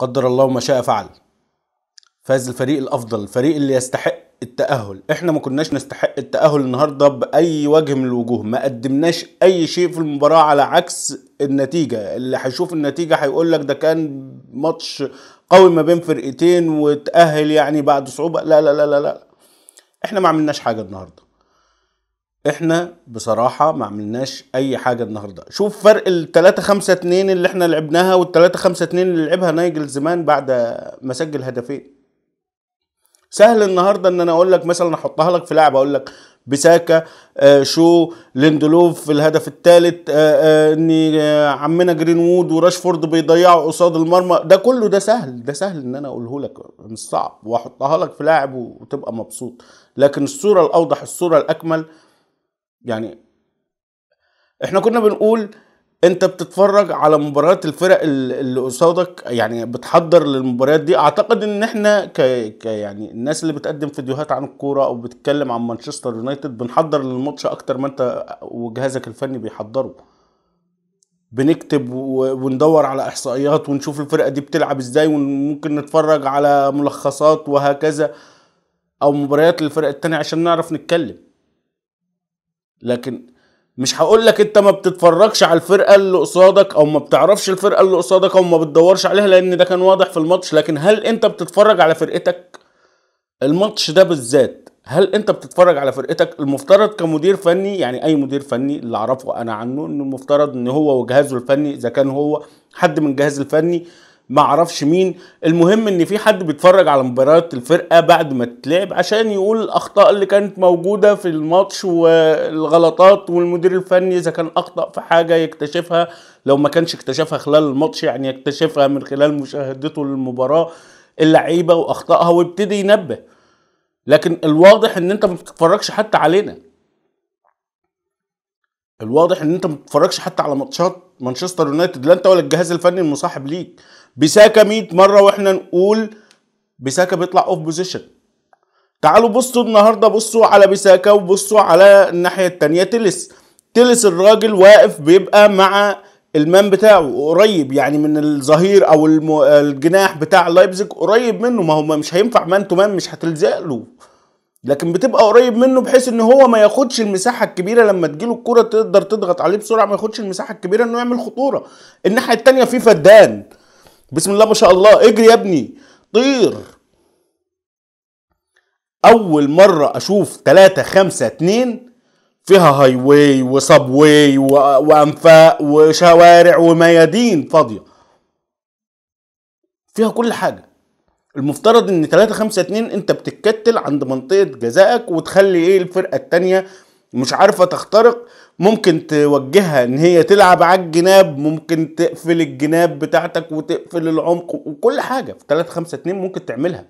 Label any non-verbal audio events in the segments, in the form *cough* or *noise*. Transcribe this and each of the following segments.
قدر الله ما شاء فعل فاز الفريق الافضل الفريق اللي يستحق التاهل احنا ما كناش نستحق التاهل النهارده باي وجه من الوجوه ما قدمناش اي شيء في المباراه على عكس النتيجه اللي هيشوف النتيجه هيقول لك ده كان ماتش قوي ما بين فرقتين وتاهل يعني بعد صعوبه لا لا لا لا, لا. احنا ما عملناش حاجه النهارده احنا بصراحة ما عملناش اي حاجة النهاردة شوف فرق ال 3 5 2 اللي احنا لعبناها وال 3 5 2 اللي لعبها نايجل زمان بعد ما سجل هدفين سهل النهارده ان انا اقول لك مثلا احطها لك في لعبه اقول لك بساكا آه شو ليندلوف في الهدف الثالث آه آه ان آه، عمنا جرينوود وراشفورد بيضيعوا قصاد المرمى ده كله ده سهل ده سهل ان انا اقوله لك مش صعب واحطها لك في لاعب وتبقى مبسوط لكن الصوره الاوضح الصوره الاكمل يعني احنا كنا بنقول انت بتتفرج على مباريات الفرق اللي قصادك يعني بتحضر للمباريات دي اعتقد ان احنا ك... ك يعني الناس اللي بتقدم فيديوهات عن الكوره او بتتكلم عن مانشستر يونايتد بنحضر للماتش اكتر ما انت وجهازك الفني بيحضره بنكتب وندور على احصائيات ونشوف الفرقه دي بتلعب ازاي وممكن نتفرج على ملخصات وهكذا او مباريات للفرق التانية عشان نعرف نتكلم لكن مش هقول لك انت ما بتتفرجش على الفرقه اللي قصادك او ما بتعرفش الفرقه اللي قصادك او ما بتدورش عليها لان ده كان واضح في الماتش لكن هل انت بتتفرج على فرقتك الماتش ده بالذات هل انت بتتفرج على فرقتك المفترض كمدير فني يعني اي مدير فني اللي اعرفه انا عنه انه المفترض ان هو وجهازه الفني اذا كان هو حد من الجهاز الفني ما اعرفش مين المهم ان في حد بيتفرج على مباريات الفرقه بعد ما تتلعب عشان يقول الاخطاء اللي كانت موجوده في الماتش والغلطات والمدير الفني اذا كان اخطا في حاجه يكتشفها لو ما كانش اكتشفها خلال الماتش يعني يكتشفها من خلال مشاهدته للمباراه اللعيبه واخطائها ويبتدي ينبه لكن الواضح ان انت ما بتتفرجش حتى علينا الواضح ان انت ما بتتفرجش حتى على ماتشات مانشستر يونايتد لا انت ولا الجهاز الفني المصاحب ليك بساكا 100 مره واحنا نقول بساكا بيطلع اوف بوزيشن تعالوا بصوا النهارده بصوا على بساكا وبصوا على الناحيه الثانيه تلس تلس الراجل واقف بيبقى مع المان بتاعه قريب يعني من الظهير او الجناح بتاع لايبزيج قريب منه ما هو مش هينفع مان تو مان مش هتلزق له لكن بتبقى قريب منه بحيث ان هو ما ياخدش المساحه الكبيره لما تجيله الكره تقدر تضغط عليه بسرعه ما ياخدش المساحه الكبيره انه يعمل خطوره الناحيه الثانيه في فدان بسم الله ما شاء الله اجري يا ابني طير اول مرة اشوف 3 5 2 فيها هاي واي وصب واي وانفاق وشوارع وميادين فاضية فيها كل حاجة المفترض ان 3 5 2 انت بتتكتل عند منطقة جزائك وتخلي ايه الفرقة التانية مش عارفة تخترق ممكن توجهها ان هي تلعب على الجناب ممكن تقفل الجناب بتاعتك وتقفل العمق وكل حاجة في 3 5 2 ممكن تعملها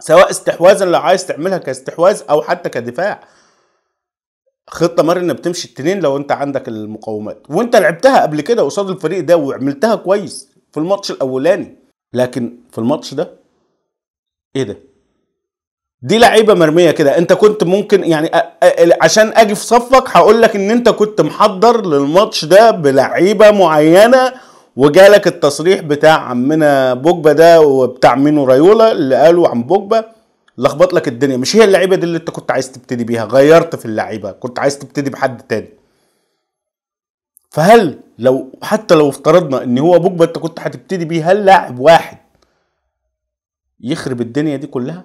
سواء استحواذا لو عايز تعملها كاستحواذ او حتى كدفاع خطه مرنه بتمشي التنين لو انت عندك المقومات وانت لعبتها قبل كده قصاد الفريق ده وعملتها كويس في الماتش الاولاني لكن في الماتش ده ايه ده دي لعيبه مرميه كده انت كنت ممكن يعني عشان اجي في صفك هقول لك ان انت كنت محضر للماتش ده بلعيبه معينه وجالك التصريح بتاع عمنا بوجبا ده وبتاع مينو رايولا اللي قالوا عن بوجبا لخبط لك الدنيا مش هي اللعيبه دي اللي انت كنت عايز تبتدي بيها غيرت في اللعيبه كنت عايز تبتدي بحد تاني فهل لو حتى لو افترضنا ان هو بوجبا انت كنت هتبتدي بيه هل لاعب واحد يخرب الدنيا دي كلها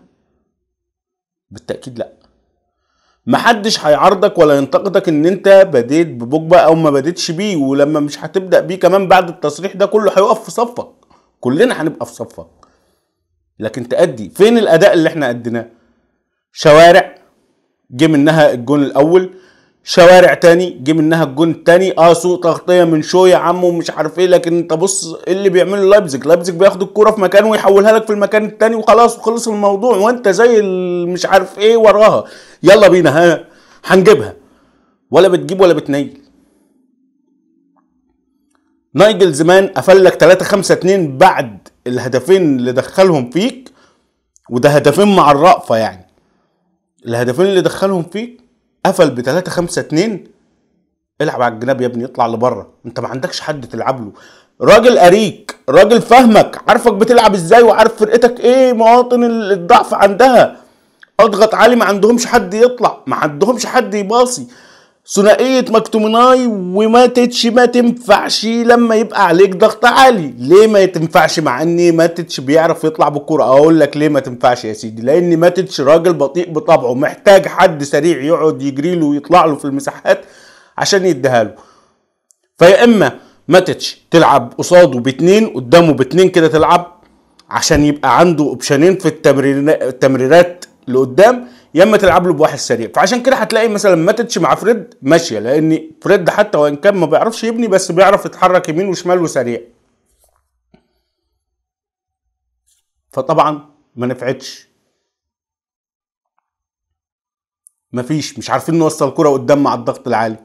بالتاكيد لا محدش هيعارضك ولا ينتقدك ان انت بديت ببوجبا او ما بديتش بيه ولما مش هتبدا بيه كمان بعد التصريح ده كله هيقف في صفك كلنا هنبقى في صفك لكن تأدي فين الاداء اللي احنا اديناه شوارع جه منها الجون الاول شوارع تاني جه منها الجون التاني اه سوء تغطيه من شو يا عم ومش عارف ايه لكن انت بص ايه اللي بيعمله لايبزيج لايبزيج بياخد الكوره في مكان ويحولها لك في المكان التاني وخلاص وخلص الموضوع وانت زي مش عارف ايه وراها يلا بينا ها هنجيبها ولا بتجيب ولا بتنيل نايجل زمان قفلك 3 5 2 بعد الهدفين اللي دخلهم فيك وده هدفين مع الرأفة يعني الهدفين اللي دخلهم فيك قفل ب 3 5 2 العب على الجناب يا ابني اطلع لبره انت ما عندكش حد تلعب له راجل قريك راجل فاهمك عارفك بتلعب ازاي وعارف فرقتك ايه مواطن الضعف عندها اضغط عالي ما عندهمش حد يطلع ما عندهمش حد يباصي ثنائيه مكتوميناي وماتتش ما تنفعش لما يبقى عليك ضغط عالي ليه ما تنفعش مع ان ماتتش بيعرف يطلع بالكوره اقول لك ليه ما تنفعش يا سيدي لان ماتتش راجل بطيء بطبعه محتاج حد سريع يقعد يجري له ويطلع له في المساحات عشان يديها له فيا اما ماتتش تلعب قصاده باتنين قدامه باتنين كده تلعب عشان يبقى عنده اوبشنين في التمريرات لقدام يا اما تلعب له بواحد سريع فعشان كده هتلاقي مثلا ماتتش مع فريد ماشيه لان فريد حتى وان كان ما بيعرفش يبني بس بيعرف يتحرك يمين وشمال وسريع فطبعا ما نفعتش مفيش مش عارفين نوصل الكرة قدام مع الضغط العالي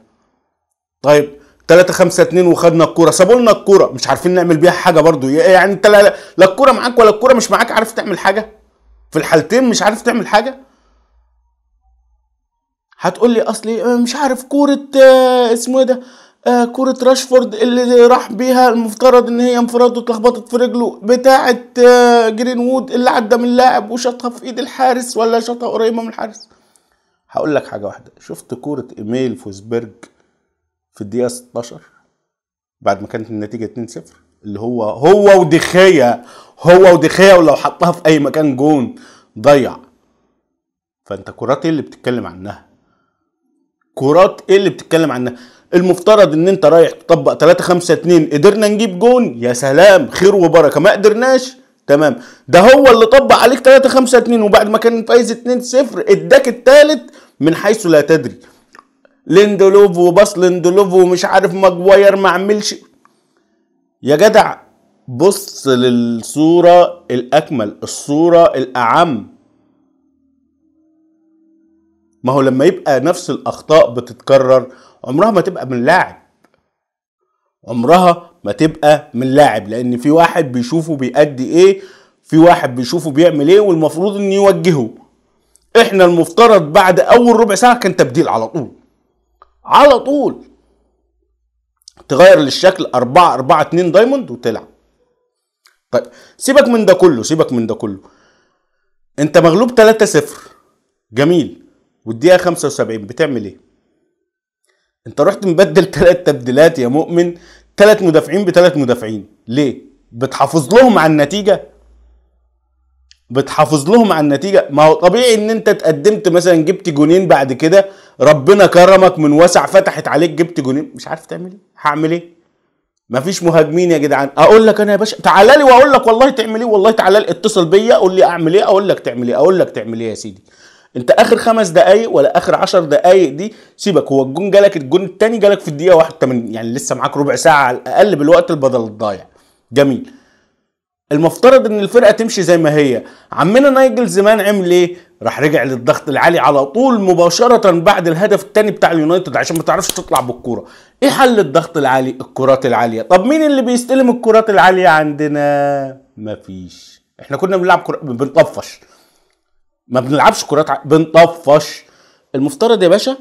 طيب 3 5 2 وخدنا الكوره سابوا لنا الكوره مش عارفين نعمل بيها حاجة برضو يعني انت لا الكوره معاك ولا الكوره مش معاك عارف تعمل حاجة في الحالتين مش عارف تعمل حاجة هتقول لي اصلي آه، مش عارف كوره آه، اسمه إيه ده آه، كرة راشفورد اللي راح بيها المفترض ان هي انفراد واتلخبطت في رجله بتاعة جرين وود اللي عدى من اللاعب وشاطها في ايد الحارس ولا شاطها قريبة من الحارس هقول لك حاجة واحدة شفت كورة ايميل فوزبرج في الدقيقة 16 بعد ما كانت النتيجة 2-0 اللي هو هو ودخية هو ودخية ولو حطها في اي مكان جون ضيع فانت كرات اللي بتتكلم عنها كرات ايه اللي بتتكلم عنها المفترض ان انت رايح تطبق 3 5 2 قدرنا نجيب جون يا سلام خير وبركه ما قدرناش تمام ده هو اللي طبق عليك 3 5 2 وبعد ما كان فايز 2 0 اداك الثالث من حيث لا تدري ليندلوف وباص ليندلوف ومش عارف ماجواير ما عملش يا جدع بص للصوره الاكمل الصوره الاعم ما هو لما يبقى نفس الاخطاء بتتكرر عمرها ما تبقى من لاعب عمرها ما تبقى من لاعب لان في واحد بيشوفه بيأدي ايه في واحد بيشوفه بيعمل ايه والمفروض ان يوجهه احنا المفترض بعد اول ربع ساعه كان تبديل على طول على طول تغير للشكل 4 4 2 دايموند وتلعب طيب سيبك من ده كله سيبك من ده كله انت مغلوب 3 0 جميل والدقيقه 75 بتعمل ايه انت رحت مبدل ثلاث تبديلات يا مؤمن ثلاث مدافعين بثلاث مدافعين ليه بتحافظ لهم على النتيجه بتحافظ لهم على النتيجه ما هو طبيعي ان انت اتقدمت مثلا جبت جونين بعد كده ربنا كرمك من وسع فتحت عليك جبت جونين مش عارف تعمل ايه هعمل ايه مفيش مهاجمين يا جدعان اقول لك انا يا باشا تعال لي واقول لك والله تعمل ايه والله تعال اتصل بيا قول لي اعمل ايه اقول لك تعمل ايه اقول لك تعمل ايه يا سيدي انت اخر خمس دقايق ولا اخر عشر دقايق دي سيبك هو الجون جالك الجون الثاني جالك في الدقيقه 81 يعني لسه معاك ربع ساعه على الاقل بالوقت البدل الضايع جميل المفترض ان الفرقه تمشي زي ما هي عمنا نايجل زمان عمل ايه راح رجع للضغط العالي على طول مباشره بعد الهدف الثاني بتاع اليونايتد عشان ما تعرفش تطلع بالكوره ايه حل الضغط العالي الكرات العاليه طب مين اللي بيستلم الكرات العاليه عندنا مفيش احنا كنا بنلعب كرة بنطفش ما بنلعبش كرات ع... بنطفش المفترض يا باشا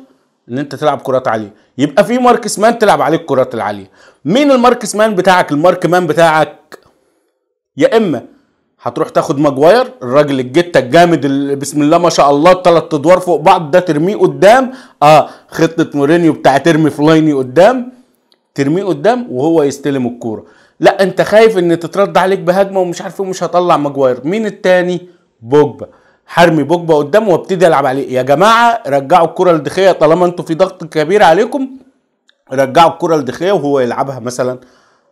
ان انت تلعب كرات عاليه يبقى في ماركس مان تلعب عليه الكرات العاليه مين الماركس مان بتاعك المارك مان بتاعك يا اما هتروح تاخد ماجواير الراجل الجته الجامد اللي بسم الله ما شاء الله الثلاث ادوار فوق بعض ده ترميه قدام اه خطه مورينيو بتاع ترمي فلايني قدام ترميه قدام وهو يستلم الكوره لا انت خايف ان تترد عليك بهجمه ومش عارف ايه ومش هطلع ماجواير مين التاني بوجبا هرمي بوجبا قدامه وابتدي العب عليه يا جماعه رجعوا الكره لدخيه طالما انتوا في ضغط كبير عليكم رجعوا الكره لدخيه وهو يلعبها مثلا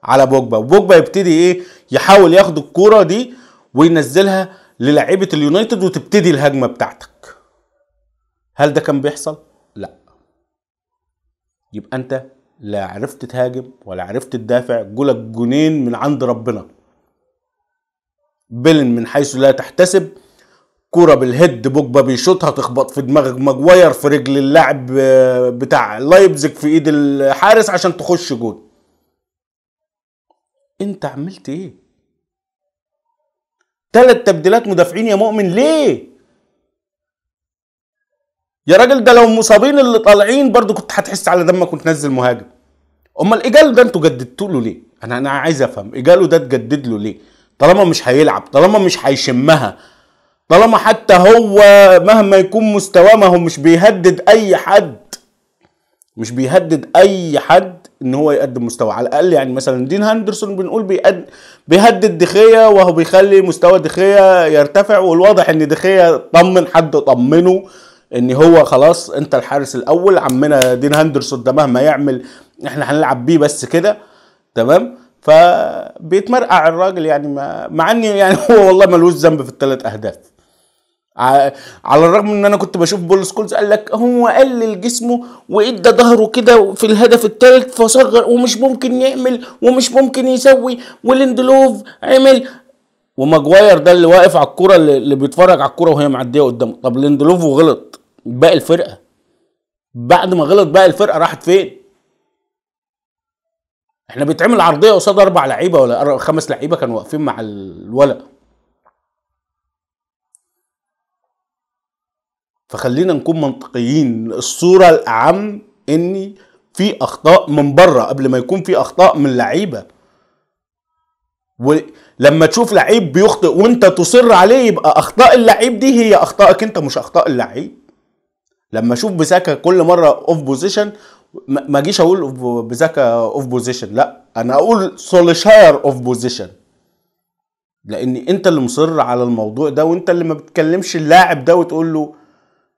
على بوجبا وبوجبا يبتدي ايه يحاول ياخد الكره دي وينزلها للعيبه اليونايتد وتبتدي الهجمه بتاعتك هل ده كان بيحصل لا يبقى انت لا عرفت تهاجم ولا عرفت تدافع جولك جونين من عند ربنا بلن من حيث لا تحتسب كرة بالهيد بوجبا بيشوطها تخبط في دماغ ماجواير في رجل اللاعب آه، بتاع لايبزيج في ايد الحارس عشان تخش جول انت عملت ايه ثلاث تبديلات مدافعين يا مؤمن ليه يا راجل ده لو مصابين اللي طالعين برضو كنت هتحس على دمك وتنزل مهاجم امال ايجالو ده انتوا جددتوا له ليه انا انا عايز افهم ايجالو ده تجدد له ليه طالما مش هيلعب طالما مش هيشمها طالما حتى هو مهما يكون مستواه ما هو مش بيهدد اي حد مش بيهدد اي حد ان هو يقدم مستوى على الاقل يعني مثلا دين هاندرسون بنقول بيقد... بيهدد دخيه وهو بيخلي مستوى دخيه يرتفع والواضح ان دخيه طمن حد طمنه ان هو خلاص انت الحارس الاول عمنا دين هاندرسون ده مهما يعمل احنا هنلعب بيه بس كده تمام فبيتمرقع الراجل يعني ما... مع ان يعني *laughs* هو والله ملوش ذنب في الثلاث اهداف على الرغم ان انا كنت بشوف بول سكولز قال لك هو قلل جسمه وادى ظهره كده في الهدف الثالث فصغر ومش ممكن يعمل ومش ممكن يسوي وليندلوف عمل وماجواير ده اللي واقف على الكوره اللي بيتفرج على الكوره وهي معديه قدامه طب ليندلوف وغلط باقي الفرقه بعد ما غلط باقي الفرقه راحت فين احنا بيتعمل عرضيه قصاد اربع لعيبه ولا خمس لعيبه كانوا واقفين مع الولد فخلينا نكون منطقيين الصوره الاعم اني في اخطاء من بره قبل ما يكون في اخطاء من لعيبه ولما تشوف لعيب بيخطئ وانت تصر عليه يبقى اخطاء اللعيب دي هي اخطائك انت مش اخطاء اللعيب لما اشوف بساكا كل مره اوف بوزيشن ما اجيش اقول بساكا اوف بوزيشن لا انا اقول سوليشاير اوف بوزيشن لان انت اللي مصر على الموضوع ده وانت اللي ما بتكلمش اللاعب ده وتقول له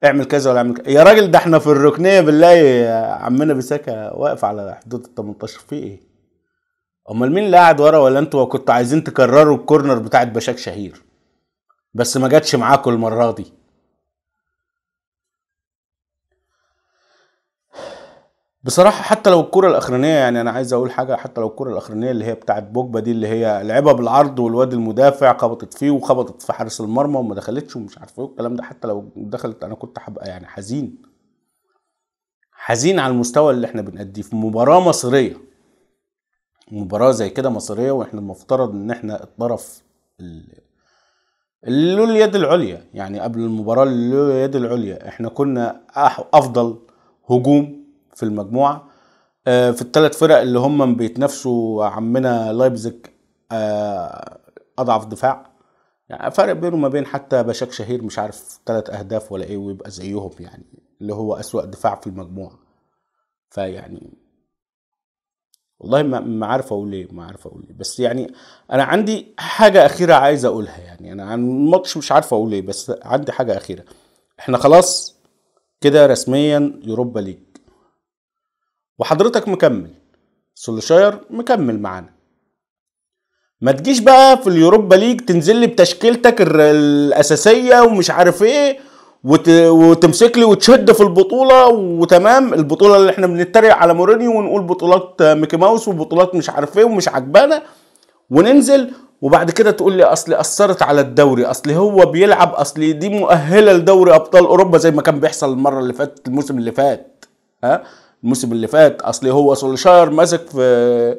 اعمل كذا ولا اعمل كذا يا راجل ده احنا في الركنيه بالله عمنا بساكه واقف على حدود ال 18 في ايه؟ امال مين اللي قاعد ورا ولا انتوا كنتوا عايزين تكرروا الكورنر بتاعت بشاك شهير بس ما جاتش معاكم المره دي بصراحة حتى لو الكرة الأخرانية يعني أنا عايز أقول حاجة حتى لو الكرة الأخرانية اللي هي بتاعت بوجبا دي اللي هي لعبها بالعرض والواد المدافع خبطت فيه وخبطت في حارس المرمى وما دخلتش ومش عارف إيه والكلام ده حتى لو دخلت أنا كنت هبقى يعني حزين حزين على المستوى اللي إحنا بنأديه في مباراة مصرية مباراة زي كده مصرية وإحنا المفترض إن إحنا الطرف اللي له اليد العليا يعني قبل المباراة اللي له اليد العليا إحنا كنا أفضل هجوم في المجموعه آه، في الثلاث فرق اللي هم بيتنافسوا عمنا لايبزيج آه، اضعف دفاع يعني فرق بينه وما بين حتى بشاك شهير مش عارف ثلاث اهداف ولا ايه ويبقى زيهم يعني اللي هو اسوأ دفاع في المجموعه فيعني والله ما ما عارف اقول ايه ما عارف اقول ايه بس يعني انا عندي حاجه اخيره عايز اقولها يعني انا عن الماتش مش عارف اقول ايه بس عندي حاجه اخيره احنا خلاص كده رسميا يوروبا ليج وحضرتك مكمل سولشاير مكمل معانا ما تجيش بقى في اليوروبا ليج تنزل لي بتشكيلتك الاساسيه ومش عارف ايه وت... وتمسك لي وتشد في البطوله وتمام البطوله اللي احنا بنتريق على مورينيو ونقول بطولات ميكي ماوس وبطولات مش عارف ايه ومش عجبانا وننزل وبعد كده تقول لي اصل اثرت على الدوري اصل هو بيلعب اصل دي مؤهله لدوري ابطال اوروبا زي ما كان بيحصل المره اللي فاتت الموسم اللي فات ها الموسم اللي فات اصل هو سولشاير ماسك في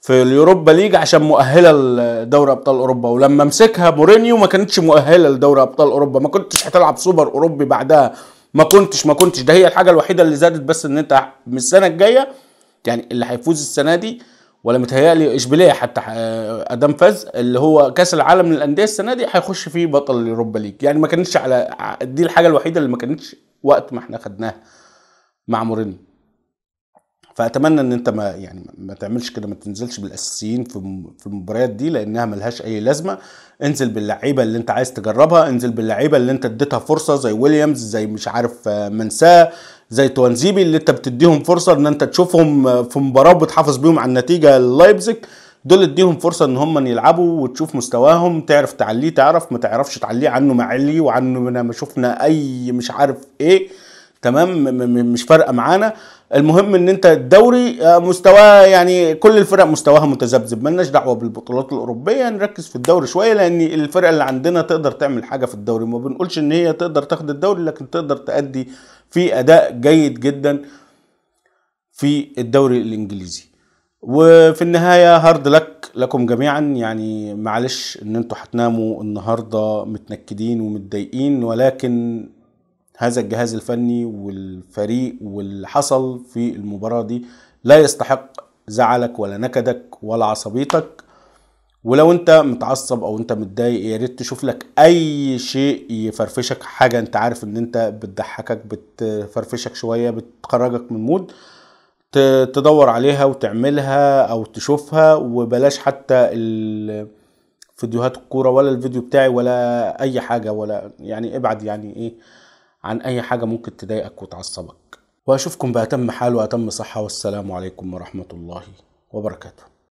في اليوروبا ليج عشان مؤهله لدوري ابطال اوروبا ولما مسكها مورينيو ما كانتش مؤهله لدوري ابطال اوروبا ما كنتش هتلعب سوبر اوروبي بعدها ما كنتش ما كنتش ده هي الحاجه الوحيده اللي زادت بس ان انت من السنه الجايه يعني اللي هيفوز السنه دي ولا متهيألي اشبيليه حتى آه، ادام فاز اللي هو كاس العالم للانديه السنه دي هيخش فيه بطل اليوروبا ليج يعني ما كانتش على دي الحاجه الوحيده اللي ما كانتش وقت ما احنا خدناها مع مورينيو فاتمنى ان انت ما يعني ما تعملش كده ما تنزلش بالاساسيين في في المباريات دي لانها ملهاش اي لازمه انزل باللعيبه اللي انت عايز تجربها انزل باللعيبه اللي انت اديتها فرصه زي ويليامز زي مش عارف آه، منساه زي توانزيبي اللي انت بتديهم فرصه ان انت تشوفهم آه، في مباراه وبتحافظ بيهم على النتيجه لايبزيج دول اديهم فرصه ان هم يلعبوا وتشوف مستواهم تعرف تعليه تعرف ما تعرفش تعليه عنه علي وعنه ما شفنا اي مش عارف ايه تمام مش فارقه معانا المهم ان انت الدوري آه، مستواه يعني كل الفرق مستواها متذبذب مالناش دعوه بالبطولات الاوروبيه نركز في الدوري شويه لان الفرق اللي عندنا تقدر تعمل حاجه في الدوري ما بنقولش ان هي تقدر تاخد الدوري لكن تقدر تأدي في اداء جيد جدا في الدوري الانجليزي وفي النهايه هارد لك لكم جميعا يعني معلش ان انتوا هتناموا النهارده متنكدين ومتضايقين ولكن هذا الجهاز الفني والفريق واللي حصل في المباراة دي لا يستحق زعلك ولا نكدك ولا عصبيتك ولو انت متعصب او انت متضايق يا ريت تشوف لك اي شيء يفرفشك حاجه انت عارف ان انت بتضحكك بتفرفشك شويه بتخرجك من مود تدور عليها وتعملها او تشوفها وبلاش حتى فيديوهات الكوره ولا الفيديو بتاعي ولا اي حاجه ولا يعني ابعد يعني ايه عن أي حاجة ممكن تضايقك وتعصبك وأشوفكم بأتم حال وأتم صحة والسلام عليكم ورحمة الله وبركاته